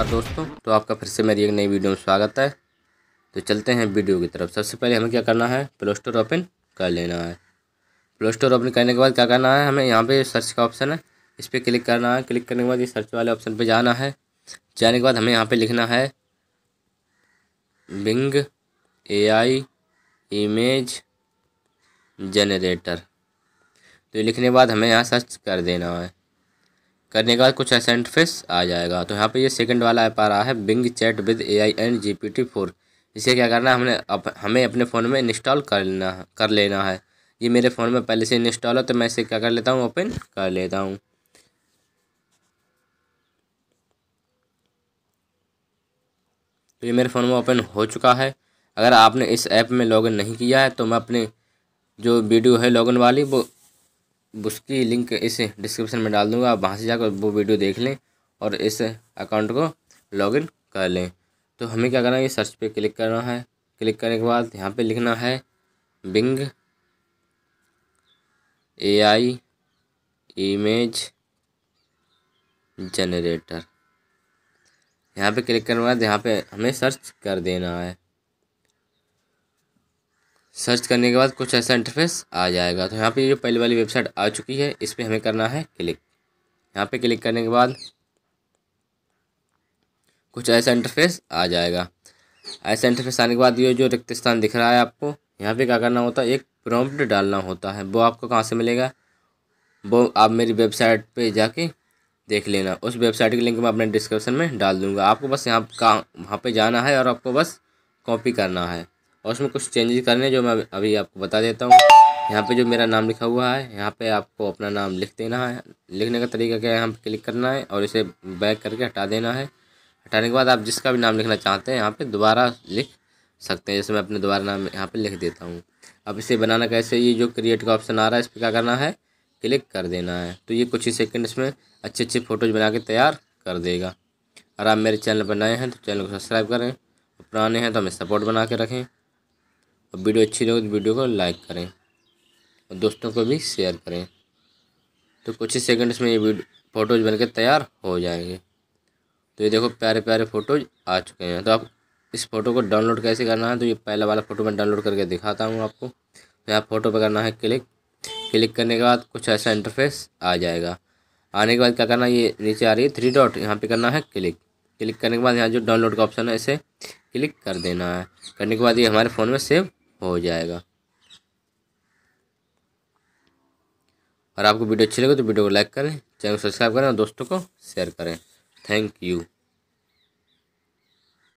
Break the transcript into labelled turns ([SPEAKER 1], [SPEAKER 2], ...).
[SPEAKER 1] नमस्कार दोस्तों तो आपका फिर से मेरी एक नई वीडियो में स्वागत है तो चलते हैं वीडियो की तरफ सबसे पहले हमें क्या करना है प्ले स्टोर ओपन कर लेना है प्ले स्टोर ओपन करने के बाद क्या करना है हमें यहाँ पे सर्च का ऑप्शन है इस पर क्लिक करना है क्लिक करने के बाद ये सर्च वाले ऑप्शन पर जाना है जाने के बाद हमें यहाँ पर लिखना है बिंग ए इमेज जनरेटर तो लिखने के बाद हमें यहाँ सर्च कर देना है करने के बाद कुछ ऐसा इंटरफेस आ जाएगा तो यहाँ पे ये सेकंड वाला ऐप आ रहा है Bing chat with A I and G P T four इसे क्या करना है हमने अप, हमें अपने फ़ोन में इंस्टॉल कर लेना कर लेना है ये मेरे फ़ोन में पहले से इंस्टॉल है तो मैं इसे क्या कर लेता हूँ ओपन कर लेता हूँ तो ये मेरे फ़ोन में ओपन हो चुका है अगर आपने इस ऐप में लॉगिन नहीं किया है तो मैं अपने जो वीडियो है लॉगिन वाली वो उसकी लिंक इस डिस्क्रिप्शन में डाल दूँगा आप वहाँ से जाकर वो वीडियो देख लें और इस अकाउंट को लॉगिन कर लें तो हमें क्या करना है ये सर्च पे क्लिक करना है क्लिक करने के बाद यहाँ पे लिखना है Bing A I image generator यहाँ पे क्लिक करने के बाद यहाँ पे हमें सर्च कर देना है सर्च करने के बाद कुछ ऐसा इंटरफेस आ जाएगा तो यहाँ पे जो पहले वाली वेबसाइट आ चुकी है इस पर हमें करना है क्लिक यहाँ पे क्लिक करने के बाद कुछ ऐसा इंटरफेस आ जाएगा ऐसा इंटरफेस आने के बाद ये जो रिक्त स्थान दिख रहा है आपको यहाँ पे क्या करना होता है एक प्रॉम्प्ट डालना होता है वो आपको कहाँ से मिलेगा वो आप मेरी वेबसाइट पर जाके देख लेना उस वेबसाइट की लिंक मैं अपने डिस्क्रिप्शन में डाल दूँगा आपको बस यहाँ कहाँ वहाँ पर जाना है और आपको बस कॉपी करना है और उसमें कुछ चेंजेस करने जो मैं अभी आपको बता देता हूँ यहाँ पे जो मेरा नाम लिखा हुआ है यहाँ पे आपको अपना नाम लिख देना है लिखने का तरीका क्या है यहाँ पे क्लिक करना है और इसे बैक करके हटा देना है हटाने के बाद आप जिसका भी नाम लिखना चाहते हैं यहाँ पे दोबारा लिख सकते हैं जैसे मैं अपने दोबारा नाम यहाँ पे लिख देता हूँ अब इसे बनाना कैसे ये जो क्रिएट का ऑप्शन आ रहा है इस पर क्या करना है क्लिक कर देना है तो ये कुछ ही सेकेंड इसमें अच्छे अच्छे फ़ोटोज़ बना के तैयार कर देगा और आप मेरे चैनल पर नए हैं तो चैनल को सब्सक्राइब करें पुराने हैं तो हमें सपोर्ट बना के रखें और वीडियो अच्छी लगे तो वीडियो को लाइक करें और दोस्तों को भी शेयर करें तो कुछ ही सेकेंड्स में ये वीडियो फ़ोटोज़ बनकर तैयार हो जाएंगे तो ये देखो प्यारे प्यारे फ़ोटोज आ चुके हैं तो आप इस फ़ोटो को डाउनलोड कैसे करना है तो ये पहला वाला फ़ोटो मैं डाउनलोड करके दिखाता हूँ आपको तो यहाँ फ़ोटो पर करना है क्लिक क्लिक करने के बाद कुछ ऐसा इंटरफेस आ जाएगा आने के बाद क्या करना है ये नीचे आ रही है थ्री डॉट यहाँ पे करना है क्लिक क्लिक करने के बाद यहाँ जो डाउनलोड का ऑप्शन है इसे क्लिक कर देना है करने के बाद ये हमारे फ़ोन में सेव हो जाएगा और आपको वीडियो अच्छी लगे तो वीडियो को लाइक करें चैनल को सब्सक्राइब करें और दोस्तों को शेयर करें थैंक यू